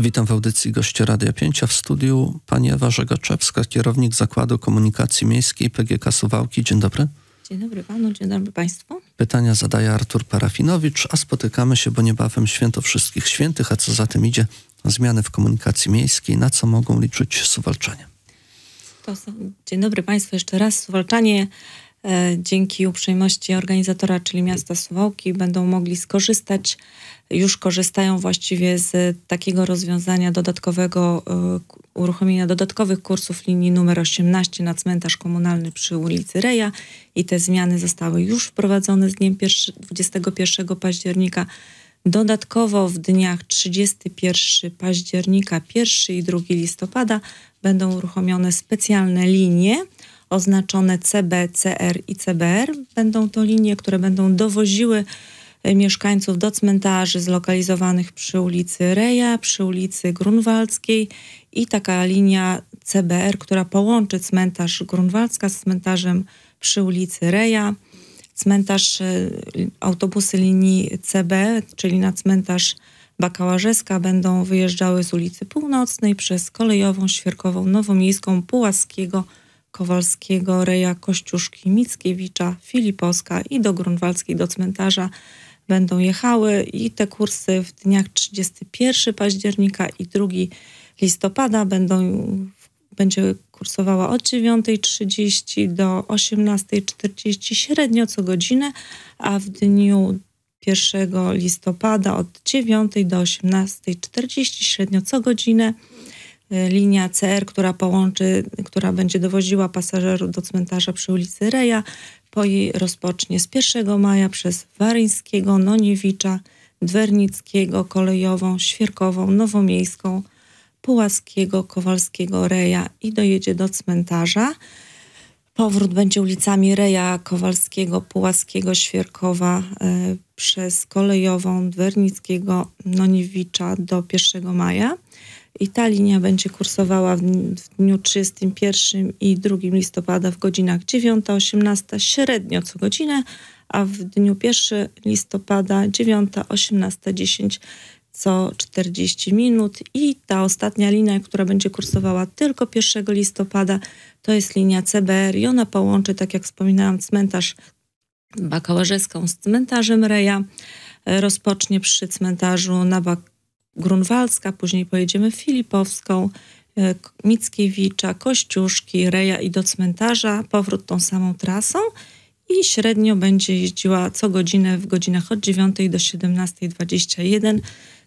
Witam w audycji Goście Radia 5, w studiu pani Ewa Żegoczewska, kierownik Zakładu Komunikacji Miejskiej PGK Suwałki. Dzień dobry. Dzień dobry panu, dzień dobry państwu. Pytania zadaje Artur Parafinowicz, a spotykamy się, bo niebawem święto wszystkich świętych, a co za tym idzie, zmiany w komunikacji miejskiej, na co mogą liczyć suwalczanie. To, dzień dobry państwu jeszcze raz. Suwalczanie E, dzięki uprzejmości organizatora, czyli miasta Suwałki, będą mogli skorzystać, już korzystają właściwie z takiego rozwiązania dodatkowego, e, uruchomienia dodatkowych kursów linii numer 18 na cmentarz komunalny przy ulicy Reja i te zmiany zostały już wprowadzone z dniem 21 października. Dodatkowo w dniach 31 października, 1 i 2 listopada będą uruchomione specjalne linie, oznaczone CB, CR i CBR. Będą to linie, które będą dowoziły e, mieszkańców do cmentarzy zlokalizowanych przy ulicy Reja, przy ulicy Grunwaldzkiej i taka linia CBR, która połączy cmentarz Grunwaldzka z cmentarzem przy ulicy Reja. Cmentarz, e, autobusy linii CB, czyli na cmentarz Bakałarzeska będą wyjeżdżały z ulicy Północnej przez Kolejową, Świerkową, Nowomiejską, Pułaskiego, Kowalskiego, Reja Kościuszki, Mickiewicza, Filipowska i do Grunwaldzkiej, do cmentarza będą jechały i te kursy w dniach 31 października i 2 listopada będą, będzie kursowała od 9.30 do 18.40 średnio co godzinę, a w dniu 1 listopada od 9 do 18.40 średnio co godzinę. Y, linia CR, która połączy, która będzie dowoziła pasażerów do cmentarza przy ulicy Reja. Po jej rozpocznie z 1 maja przez Waryńskiego, Noniewicza, Dwernickiego, Kolejową, Świerkową, Nowomiejską, Pułaskiego, Kowalskiego, Reja i dojedzie do cmentarza. Powrót będzie ulicami Reja, Kowalskiego, Pułaskiego, Świerkowa y, przez Kolejową, Dwernickiego, Noniewicza do 1 maja i ta linia będzie kursowała w dniu 31 i 2 listopada w godzinach 9-18 średnio co godzinę, a w dniu 1 listopada 9-18-10 co 40 minut i ta ostatnia linia, która będzie kursowała tylko 1 listopada, to jest linia CBR i ona połączy, tak jak wspominałam, cmentarz Bakałażyską z cmentarzem Reja. E, rozpocznie przy cmentarzu na Bak Grunwaldzka, później pojedziemy Filipowską, e, Mickiewicza, Kościuszki, Reja i do cmentarza, powrót tą samą trasą i średnio będzie jeździła co godzinę w godzinach od 9 do 17.21.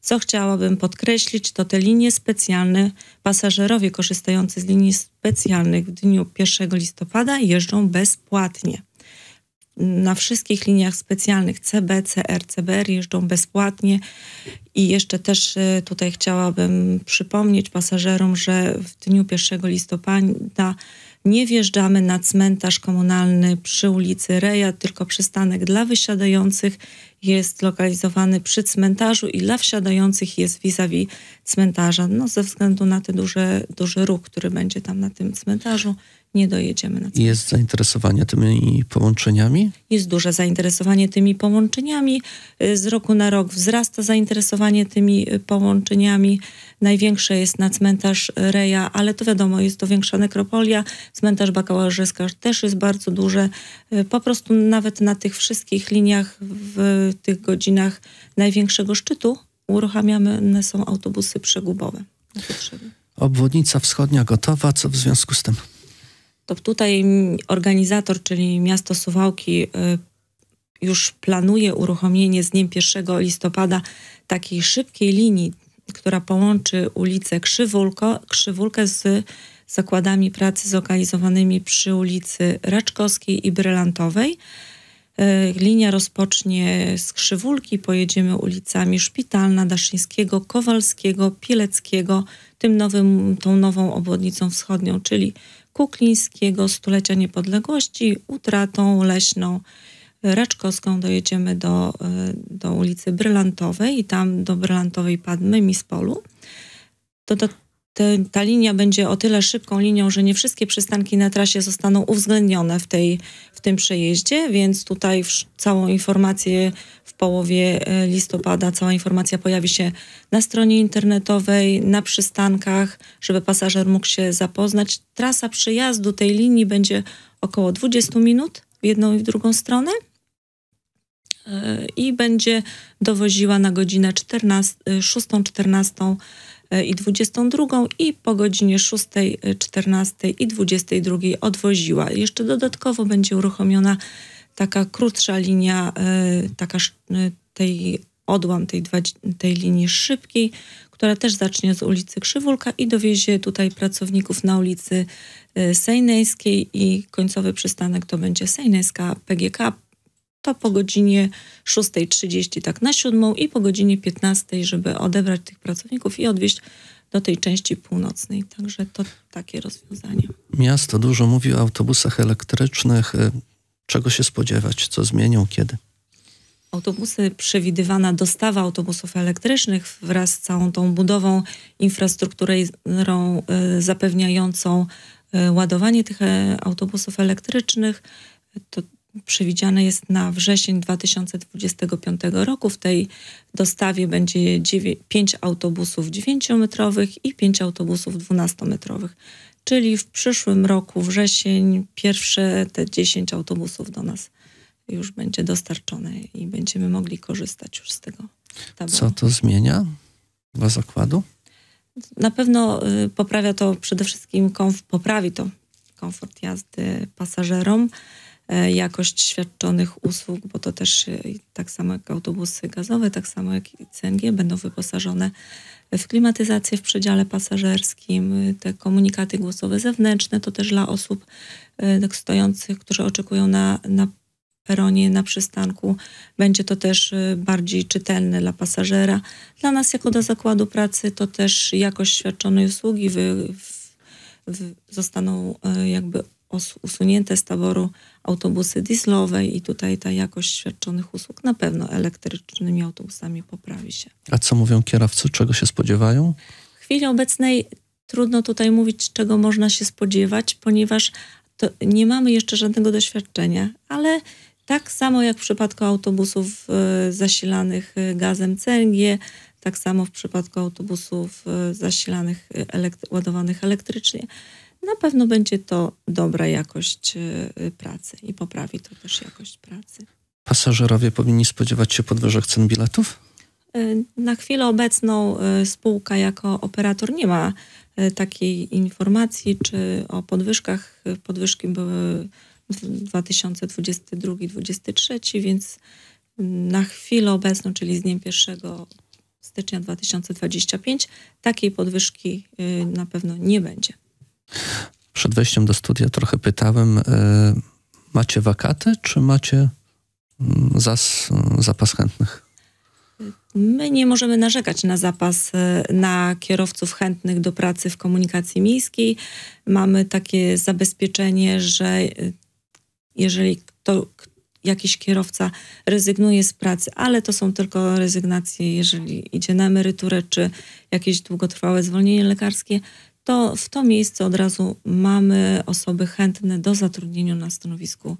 Co chciałabym podkreślić, to te linie specjalne. Pasażerowie korzystający z linii specjalnych w dniu 1 listopada jeżdżą bezpłatnie na wszystkich liniach specjalnych CB, CR, CBR jeżdżą bezpłatnie i jeszcze też y, tutaj chciałabym przypomnieć pasażerom, że w dniu 1 listopada nie wjeżdżamy na cmentarz komunalny przy ulicy Reja, tylko przystanek dla wysiadających jest lokalizowany przy cmentarzu i dla wsiadających jest vis-a-vis -vis cmentarza. No, ze względu na ten duży, duży ruch, który będzie tam na tym cmentarzu, nie dojedziemy na cmentarz. Jest zainteresowanie tymi połączeniami? Jest duże zainteresowanie tymi połączeniami. Y, z roku na rok wzrasta zainteresowanie tymi y, połączeniami. Największe jest na cmentarz y, Reja, ale to wiadomo, jest to większa nekropolia. Cmentarz Bakałażyska też jest bardzo duże. Po prostu nawet na tych wszystkich liniach w w tych godzinach największego szczytu uruchamiane są autobusy przegubowe. Obwodnica wschodnia gotowa, co w związku z tym? To tutaj organizator, czyli miasto Suwałki, y, już planuje uruchomienie z dniem 1 listopada takiej szybkiej linii, która połączy ulicę Krzywulko, Krzywulkę z zakładami pracy zlokalizowanymi przy ulicy Raczkowskiej i Brylantowej. E, linia rozpocznie z Krzywulki, pojedziemy ulicami Szpitalna, Daszyńskiego, Kowalskiego, Pieleckiego, tym nowym, tą nową obwodnicą wschodnią, czyli Kuklińskiego, Stulecia Niepodległości, Utratą, Leśną, Raczkowską dojedziemy do, e, do ulicy Brylantowej i tam do Brylantowej padmy Mispolu. Dodatkowo te, ta linia będzie o tyle szybką linią, że nie wszystkie przystanki na trasie zostaną uwzględnione w, tej, w tym przejeździe, więc tutaj w, całą informację w połowie e, listopada, cała informacja pojawi się na stronie internetowej, na przystankach, żeby pasażer mógł się zapoznać. Trasa przyjazdu tej linii będzie około 20 minut w jedną i w drugą stronę e, i będzie dowoziła na godzinę 14, 6 i 22 i po godzinie 6, 14 i 22 odwoziła. Jeszcze dodatkowo będzie uruchomiona taka krótsza linia, e, taka e, tej odłam tej, tej linii szybkiej, która też zacznie z ulicy Krzywulka i dowiezie tutaj pracowników na ulicy e, Sejnejskiej i końcowy przystanek to będzie Sejnejska PGK to po godzinie 6.30 tak na 7 i po godzinie 15, żeby odebrać tych pracowników i odwieźć do tej części północnej. Także to takie rozwiązanie. Miasto dużo mówi o autobusach elektrycznych. Y, czego się spodziewać? Co zmienią? Kiedy? autobusy, przewidywana dostawa autobusów elektrycznych wraz z całą tą budową, infrastruktury zapewniającą y, ładowanie tych e, autobusów elektrycznych, to przewidziane jest na wrzesień 2025 roku. W tej dostawie będzie 5 autobusów 9-metrowych i 5 autobusów 12-metrowych. Czyli w przyszłym roku, wrzesień, pierwsze te 10 autobusów do nas już będzie dostarczone i będziemy mogli korzystać już z tego. Co to zmienia dla zakładu? Na pewno y, poprawia to przede wszystkim, poprawi to komfort jazdy pasażerom. E, jakość świadczonych usług, bo to też e, tak samo jak autobusy gazowe, tak samo jak i CNG będą wyposażone w klimatyzację w przedziale pasażerskim, e, te komunikaty głosowe zewnętrzne, to też dla osób tak stojących, którzy oczekują na, na peronie, na przystanku. Będzie to też bardziej czytelne dla pasażera. Dla nas, jako do zakładu pracy, to też jakość świadczonej usługi w, w, zostaną jakby usunięte z taboru autobusy dieslowe i tutaj ta jakość świadczonych usług na pewno elektrycznymi autobusami poprawi się. A co mówią kierowcy? Czego się spodziewają? W chwili obecnej trudno tutaj mówić, czego można się spodziewać, ponieważ nie mamy jeszcze żadnego doświadczenia, ale tak samo jak w przypadku autobusów e, zasilanych e, gazem CNG, tak samo w przypadku autobusów e, zasilanych, elektry ładowanych elektrycznie na pewno będzie to dobra jakość e, pracy i poprawi to też jakość pracy. Pasażerowie powinni spodziewać się podwyżek cen biletów? E, na chwilę obecną e, spółka jako operator nie ma takiej informacji, czy o podwyżkach. Podwyżki były 2022-2023, więc mm, na chwilę obecną, czyli z dniem 1 stycznia 2025, takiej podwyżki na pewno nie będzie. Przed wejściem do studia trochę pytałem, e, macie wakaty, czy macie mm, zas, zapas chętnych? My nie możemy narzekać na zapas e, na kierowców chętnych do pracy w komunikacji miejskiej. Mamy takie zabezpieczenie, że e, jeżeli jakiś kierowca rezygnuje z pracy, ale to są tylko rezygnacje, jeżeli idzie na emeryturę czy jakieś długotrwałe zwolnienie lekarskie, to w to miejsce od razu mamy osoby chętne do zatrudnienia na stanowisku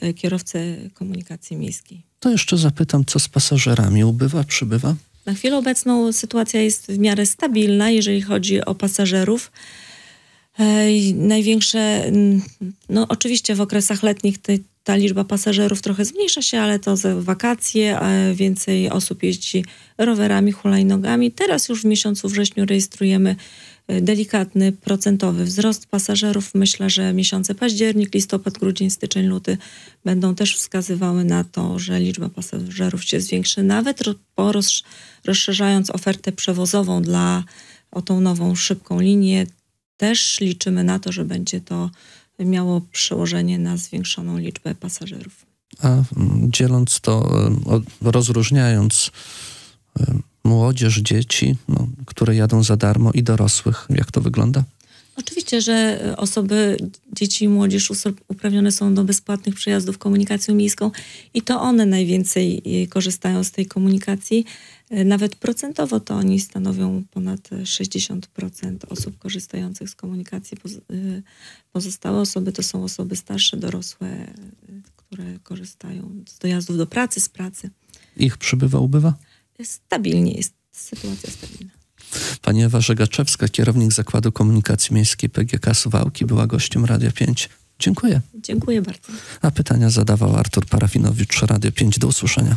e, kierowcy komunikacji miejskiej. To jeszcze zapytam, co z pasażerami? Ubywa, przybywa? Na chwilę obecną sytuacja jest w miarę stabilna, jeżeli chodzi o pasażerów. E, największe, no oczywiście w okresach letnich ta liczba pasażerów trochę zmniejsza się, ale to za wakacje, więcej osób jeździ rowerami, hulajnogami. Teraz już w miesiącu wrześniu rejestrujemy E, delikatny procentowy wzrost pasażerów. Myślę, że miesiące październik, listopad, grudzień, styczeń, luty będą też wskazywały na to, że liczba pasażerów się zwiększy, nawet po rozszerzając ofertę przewozową dla o tą nową szybką linię. Też liczymy na to, że będzie to miało przełożenie na zwiększoną liczbę pasażerów. A mm, dzieląc to, e, rozróżniając e, młodzież, dzieci, no, które jadą za darmo i dorosłych. Jak to wygląda? Oczywiście, że e, osoby, dzieci i młodzież uprawnione są do bezpłatnych przejazdów komunikacją miejską i to one najwięcej e, korzystają z tej komunikacji. E, nawet procentowo to oni stanowią ponad 60% osób korzystających z komunikacji. Pozostałe osoby to są osoby starsze, dorosłe, które korzystają z dojazdów do pracy, z pracy. Ich przybywa, ubywa? stabilnie jest, sytuacja stabilna. Pani Ewa Żegaczewska, kierownik Zakładu Komunikacji Miejskiej PGK Suwałki, była gościem Radia 5. Dziękuję. Dziękuję bardzo. A pytania zadawał Artur Parafinowicz, Radio 5. Do usłyszenia.